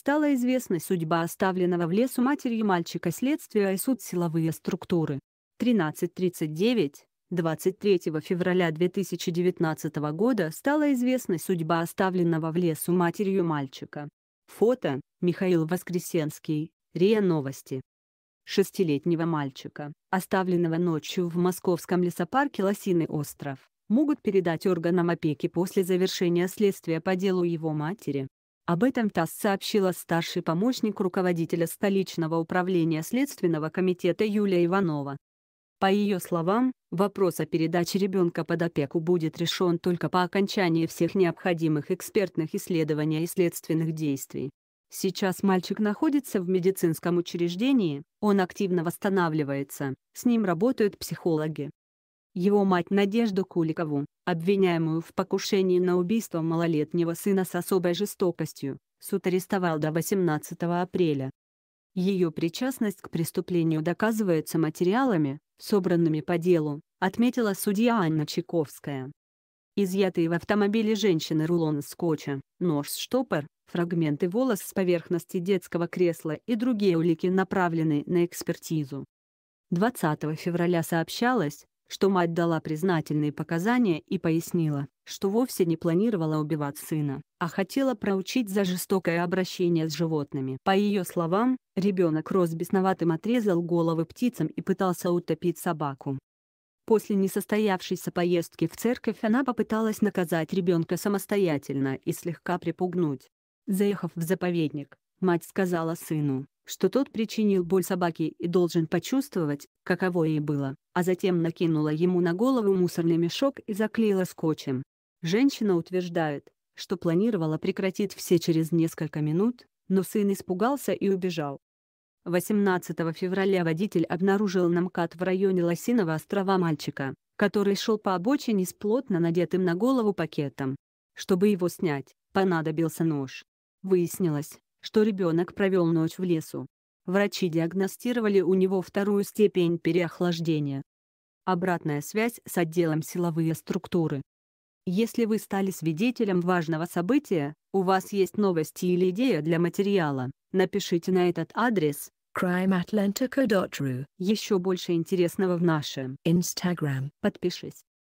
стала известна судьба оставленного в лесу матерью мальчика следствия и суд силовые структуры. 13.39 23 февраля 2019 года стала известна судьба оставленного в лесу матерью мальчика. Фото – Михаил Воскресенский, РИА Новости. Шестилетнего мальчика, оставленного ночью в московском лесопарке Лосиный остров, могут передать органам опеки после завершения следствия по делу его матери. Об этом ТАСС сообщила старший помощник руководителя столичного управления Следственного комитета Юлия Иванова. По ее словам, вопрос о передаче ребенка под опеку будет решен только по окончании всех необходимых экспертных исследований и следственных действий. Сейчас мальчик находится в медицинском учреждении, он активно восстанавливается, с ним работают психологи его мать Надежду Куликову, обвиняемую в покушении на убийство малолетнего сына с особой жестокостью, суд арестовал до 18 апреля. Ее причастность к преступлению доказывается материалами, собранными по делу, отметила судья Анна Чайковская. Изъятые в автомобиле женщины рулоны скотча, нож-штопор, фрагменты волос с поверхности детского кресла и другие улики направлены на экспертизу. 20 февраля сообщалось, что мать дала признательные показания и пояснила, что вовсе не планировала убивать сына, а хотела проучить за жестокое обращение с животными. По ее словам, ребенок рос бесноватым отрезал головы птицам и пытался утопить собаку. После несостоявшейся поездки в церковь она попыталась наказать ребенка самостоятельно и слегка припугнуть. Заехав в заповедник, мать сказала сыну, что тот причинил боль собаке и должен почувствовать, каково ей было, а затем накинула ему на голову мусорный мешок и заклеила скотчем. Женщина утверждает, что планировала прекратить все через несколько минут, но сын испугался и убежал. 18 февраля водитель обнаружил на в районе Лосиного острова мальчика, который шел по обочине с плотно надетым на голову пакетом. Чтобы его снять, понадобился нож. Выяснилось, что ребенок провел ночь в лесу. Врачи диагностировали у него вторую степень переохлаждения. Обратная связь с отделом силовые структуры. Если вы стали свидетелем важного события, у вас есть новости или идея для материала, напишите на этот адрес crimeatlantico.ru Еще больше интересного в нашем Instagram. Подпишись.